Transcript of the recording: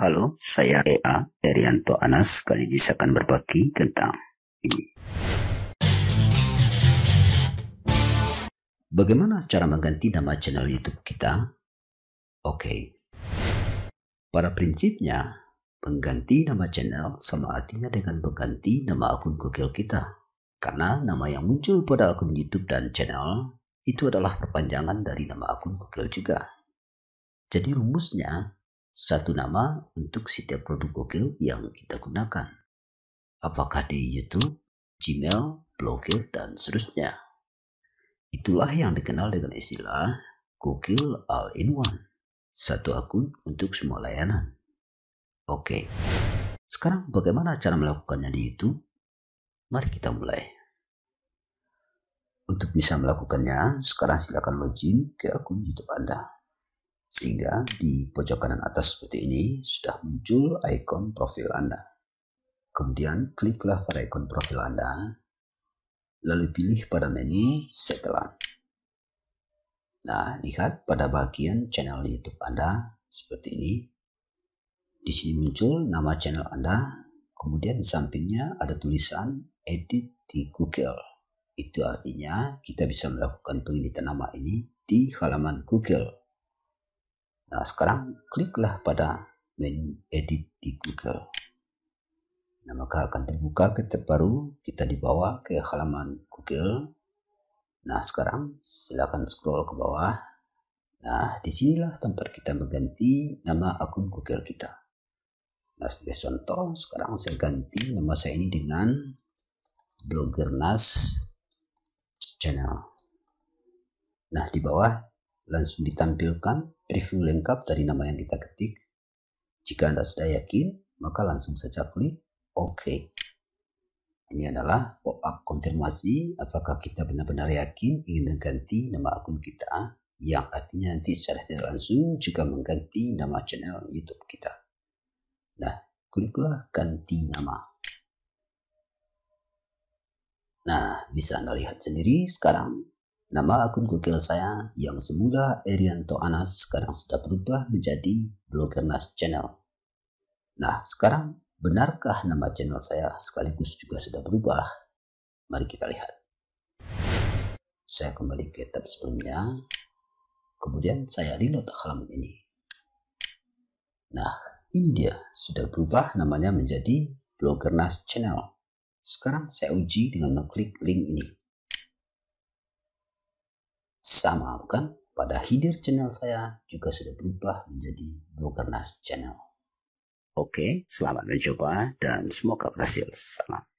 Halo, saya EA dari Anas. Kali ini saya akan berbagi tentang ini. Bagaimana cara mengganti nama channel YouTube kita? Oke. Okay. Pada prinsipnya, mengganti nama channel sama artinya dengan mengganti nama akun Google kita. Karena nama yang muncul pada akun YouTube dan channel itu adalah perpanjangan dari nama akun Google juga. Jadi rumusnya, satu nama untuk setiap produk Google yang kita gunakan. Apakah di YouTube, Gmail, Blogger, dan seterusnya. Itulah yang dikenal dengan istilah Google All in One. Satu akun untuk semua layanan. Oke, sekarang bagaimana cara melakukannya di YouTube? Mari kita mulai. Untuk bisa melakukannya, sekarang silakan login ke akun YouTube Anda. Sehingga di pojok kanan atas seperti ini sudah muncul ikon profil Anda. Kemudian kliklah pada ikon profil Anda, lalu pilih pada menu setelan. Nah, lihat pada bagian channel YouTube Anda seperti ini. Di sini muncul nama channel Anda, kemudian di sampingnya ada tulisan edit di Google. Itu artinya kita bisa melakukan pengeditan nama ini di halaman Google. Nah, sekarang kliklah pada menu edit di Google. Nah, maka akan terbuka kita baru kita dibawa ke halaman Google. Nah, sekarang silakan scroll ke bawah. Nah, disinilah tempat kita mengganti nama akun Google kita. Nah, sebagai contoh, sekarang saya ganti nama saya ini dengan Blogger Nas Channel. Nah, di bawah langsung ditampilkan review lengkap dari nama yang kita ketik. Jika Anda sudah yakin, maka langsung saja klik OK. Ini adalah pop-up konfirmasi apakah kita benar-benar yakin ingin mengganti nama akun kita yang artinya nanti secara tidak langsung juga mengganti nama channel YouTube kita. Nah, kliklah ganti nama. Nah, bisa Anda lihat sendiri sekarang Nama akun Google saya yang semula Erianto Anas sekarang sudah berubah menjadi Blogger Nas Channel. Nah, sekarang benarkah nama channel saya sekaligus juga sudah berubah? Mari kita lihat. Saya kembali ke tab sebelumnya. Kemudian saya reload halaman ini. Nah, ini dia. Sudah berubah namanya menjadi Blogger Nas Channel. Sekarang saya uji dengan mengklik link ini sama bukan? Pada Hidir channel saya juga sudah berubah menjadi brokernas channel. Oke, selamat mencoba dan semoga berhasil. Salam.